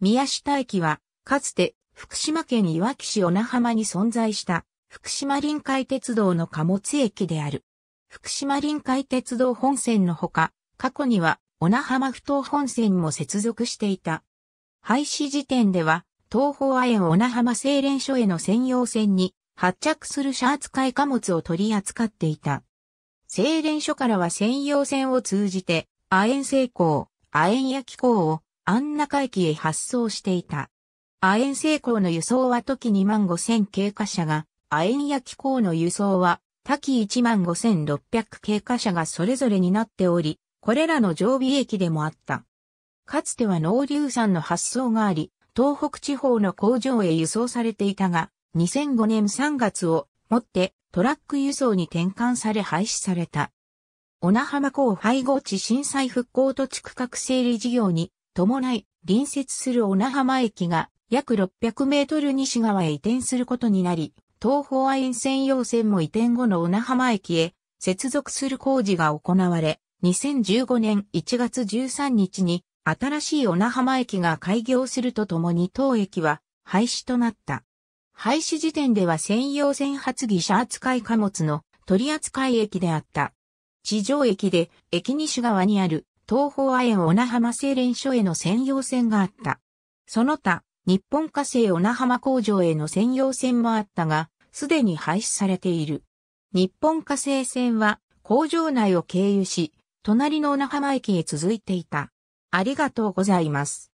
宮下駅は、かつて福島県いわき市小名浜に存在した福島臨海鉄道の貨物駅である。福島臨海鉄道本線のほか、過去には小名浜不頭本線も接続していた。廃止時点では、東方亜鉛小名浜精錬所への専用線に発着する車扱い貨物を取り扱っていた。精錬所からは専用線を通じて、亜鉛製鋼、亜鉛焼き鋼を安中駅へ発送していた。亜鉛成功の輸送は時2万5千経過者が、亜鉛や機構の輸送は、多岐1万5600経過者がそれぞれになっており、これらの常備駅でもあった。かつては農流産の発送があり、東北地方の工場へ輸送されていたが、2005年3月をもってトラック輸送に転換され廃止された。小名浜港配合地震災復興土地区画整理事業に伴い、隣接する小名浜駅が約600メートル西側へ移転することになり、東方亜ン専用線も移転後の小名浜駅へ接続する工事が行われ、2015年1月13日に新しい小名浜駅が開業するとともに当駅は廃止となった。廃止時点では専用線発議車扱い貨物の取扱駅であった。地上駅で駅西側にある東方亜鉛小名浜製錬所への専用線があった。その他、日本火星小名浜工場への専用線もあったが、すでに廃止されている。日本火星線は工場内を経由し、隣の小名浜駅へ続いていた。ありがとうございます。